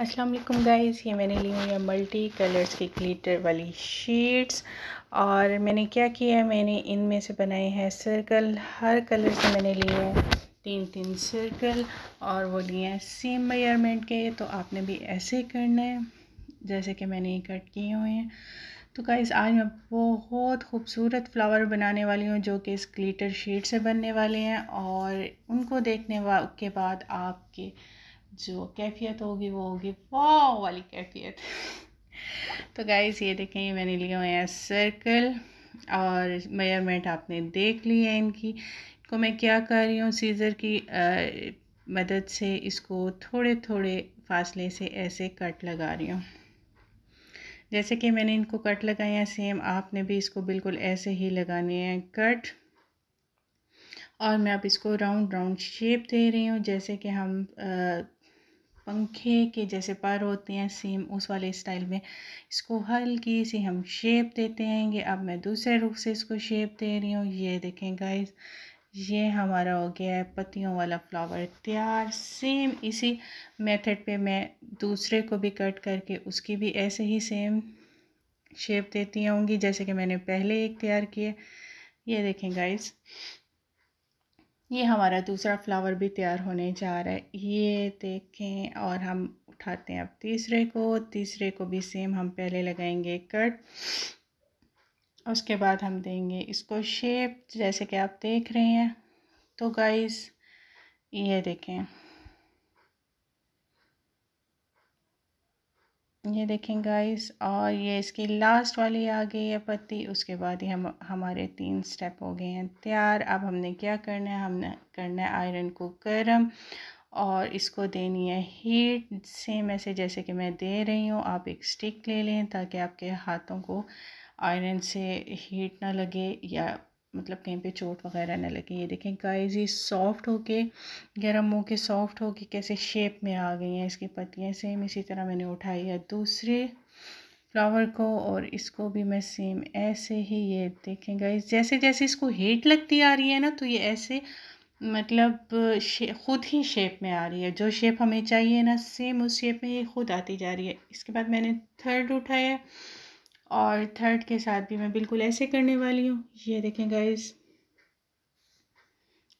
अस्सलाम वालेकुम गाइस ये मैंने ली हुई है मल्टी कलर्स की ग्लिटर वाली शीट्स और मैंने क्या किया है मैंने इनमें से बनाए हैं सर्कल हर कलर से मैंने लिए हैं तीन तीन सर्कल और वो लिए हैं सेम मेजरमेंट के तो आपने भी ऐसे करना है जैसे कि मैंने ये कट किए हुए हैं तो गाइस आज मैं बहुत खूबसूरत फ्लावर बनाने वाली हूँ जो कि इस ग्लिटर शीट से बनने वाले हैं और उनको देखने के बाद आपके जो कैफियत होगी वो होगी वाह वाली कैफियत तो गाइज ये देखें ये मैंने लिए हुए हैं सर्कल और मेयरमेंट आपने देख ली है इनकी को मैं क्या कर रही हूँ सीज़र की आ, मदद से इसको थोड़े थोड़े फासले से ऐसे कट लगा रही हूँ जैसे कि मैंने इनको कट लगाए हैं सेम आपने भी इसको बिल्कुल ऐसे ही लगाने हैं कट और मैं अब इसको राउंड राउंड शेप दे रही हूँ जैसे कि हम आ, पंखे के जैसे पर होते हैं सेम उस वाले स्टाइल में इसको हल्की सी हम शेप देते हैं ये अब मैं दूसरे रुख से इसको शेप दे रही हूँ ये देखें गाइस ये हमारा हो गया है पत्तियों वाला फ्लावर तैयार सेम इसी मेथड पे मैं दूसरे को भी कट करके उसकी भी ऐसे ही सेम शेप देती आऊँगी जैसे कि मैंने पहले एक तैयार किए ये देखें गाइज ये हमारा दूसरा फ्लावर भी तैयार होने जा रहा है ये देखें और हम उठाते हैं अब तीसरे को तीसरे को भी सेम हम पहले लगाएंगे कट उसके बाद हम देंगे इसको शेप जैसे कि आप देख रहे हैं तो गाइस ये देखें ये देखें गाइस और ये इसकी लास्ट वाली आ गई है पत्ती उसके बाद ही हम हमारे तीन स्टेप हो गए हैं तैयार अब हमने क्या करना है हमने करना है आयरन को गर्म और इसको देनी है हीट सेम ऐसे जैसे कि मैं दे रही हूँ आप एक स्टिक ले लें ताकि आपके हाथों को आयरन से हीट ना लगे या मतलब कहीं पे चोट वगैरह ना लगे ये देखें गाइस ये सॉफ़्ट होके गर्म हो के सॉफ़्ट होके कैसे शेप में आ गई हैं इसकी पत्तियाँ सेम इसी तरह मैंने उठाई है दूसरे फ्लावर को और इसको भी मैं सेम ऐसे ही ये देखें गाइस जैसे जैसे इसको हीट लगती आ रही है ना तो ये ऐसे मतलब खुद ही शेप में आ रही है जो शेप हमें चाहिए ना सेम उस शेप में ये खुद आती जा रही है इसके बाद मैंने थर्ड उठाया और थर्ड के साथ भी मैं बिल्कुल ऐसे करने वाली हूँ ये देखें गाइस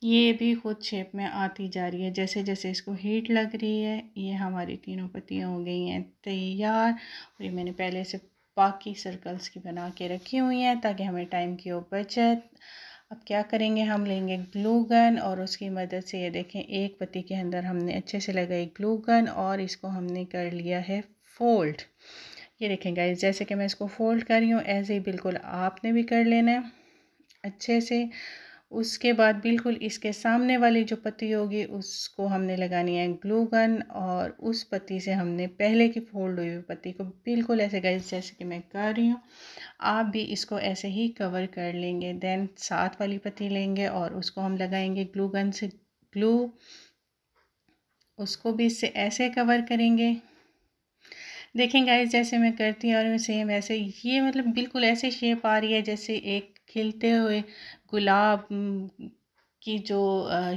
ये भी खुद शेप में आती जा रही है जैसे जैसे इसको हीट लग रही है ये हमारी तीनों पत्तियाँ हो गई हैं तैयार और ये मैंने पहले से बाकी सर्कल्स की बना के रखी हुई हैं ताकि हमें टाइम की ओर बचत अब क्या करेंगे हम लेंगे ग्लू गन और उसकी मदद से ये देखें एक पत्ती के अंदर हमने अच्छे से लगाई ग्लू गन और इसको हमने कर लिया है फोल्ड ये देखें गाइज जैसे कि मैं इसको फोल्ड कर रही हूँ ऐसे ही बिल्कुल आपने भी कर लेना है अच्छे से उसके बाद बिल्कुल इसके सामने वाली जो पत्ती होगी उसको हमने लगानी है ग्लू गन और उस पत्ती से हमने पहले की फोल्ड हुई हुई पत्ती को बिल्कुल ऐसे गाइज जैसे कि मैं कर रही हूँ आप भी इसको ऐसे ही कवर कर लेंगे देन साथ वाली पत्ती लेंगे और उसको हम लगाएंगे ग्लू गन से ग्लू उसको भी इससे ऐसे कवर करेंगे देखें गाइस जैसे मैं करती हूँ और सेम ऐसे ये मतलब बिल्कुल ऐसे शेप आ रही है जैसे एक खिलते हुए गुलाब की जो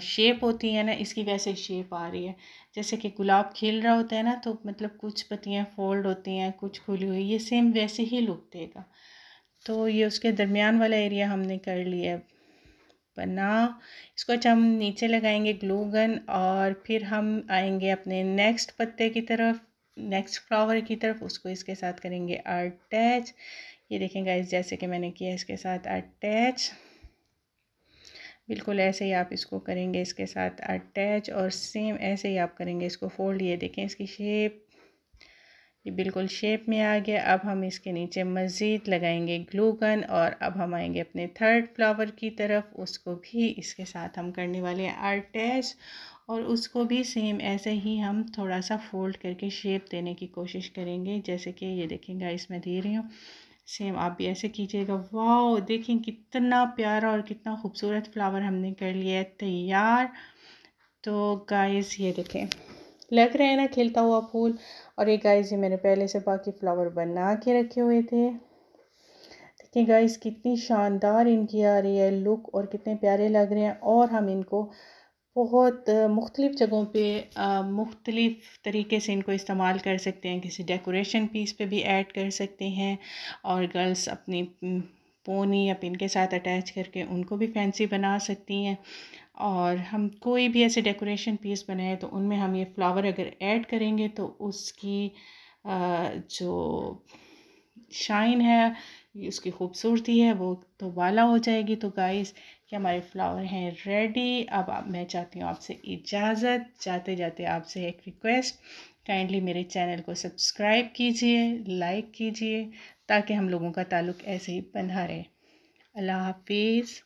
शेप होती है ना इसकी वैसे शेप आ रही है जैसे कि गुलाब खिल रहा होता है ना तो मतलब कुछ पत्तियाँ फोल्ड होती हैं कुछ खुली हुई ये सेम वैसे ही लुक देगा तो ये उसके दरमियान वाला एरिया हमने कर लिया है बना इसको अच्छा हम नीचे लगाएंगे ग्लू गन और फिर हम आएंगे अपने नेक्स्ट पत्ते की तरफ नेक्स्ट फ्लावर की तरफ उसको इसके साथ करेंगे अटैच ये देखें गाइस जैसे कि मैंने किया इसके साथ अटैच बिल्कुल ऐसे ही आप इसको करेंगे इसके साथ अटैच और सेम ऐसे ही आप करेंगे इसको फोल्ड ये देखें इसकी शेप ये बिल्कुल शेप में आ गया अब हम इसके नीचे मज़ीद लगाएंगे ग्लू गन और अब हम आएंगे अपने थर्ड फ्लावर की तरफ उसको भी इसके साथ हम करने वाले हैं आर्टेस और उसको भी सेम ऐसे ही हम थोड़ा सा फोल्ड करके शेप देने की कोशिश करेंगे जैसे कि ये देखेंगे इसमें दे रही हूँ सेम आप भी ऐसे कीजिएगा वाह देखें कितना प्यारा और कितना खूबसूरत फ्लावर हमने कर लिया है तैयार तो गाइस ये देखें लग रहे हैं ना खिलता हुआ फूल और ये गाइस ये मैंने पहले से बाकी फ्लावर बना के रखे हुए थे देखिए गाइस कितनी शानदार इनकी आ रही है लुक और कितने प्यारे लग रहे हैं और हम इनको बहुत मुख्तलिफ़ जगहों पे मुख्तलिफ़ तरीके से इनको इस्तेमाल कर सकते हैं किसी डेकोरेशन पीस पे भी ऐड कर सकते हैं और गर्ल्स अपनी पोनी या पिन के साथ अटैच करके उनको भी फैंसी बना सकती हैं और हम कोई भी ऐसे डेकोरेशन पीस बनाए तो उनमें हम ये फ्लावर अगर ऐड करेंगे तो उसकी जो शाइन है उसकी खूबसूरती है वो तो वाला हो जाएगी तो गाइस कि हमारे फ्लावर हैं रेडी अब मैं चाहती हूँ आपसे इजाज़त जाते जाते आपसे एक रिक्वेस्ट काइंडली मेरे चैनल को सब्सक्राइब कीजिए लाइक कीजिए ताकि हम लोगों का ताल्लुक ऐसे ही बंधा रहे अल्लाह हाफिज़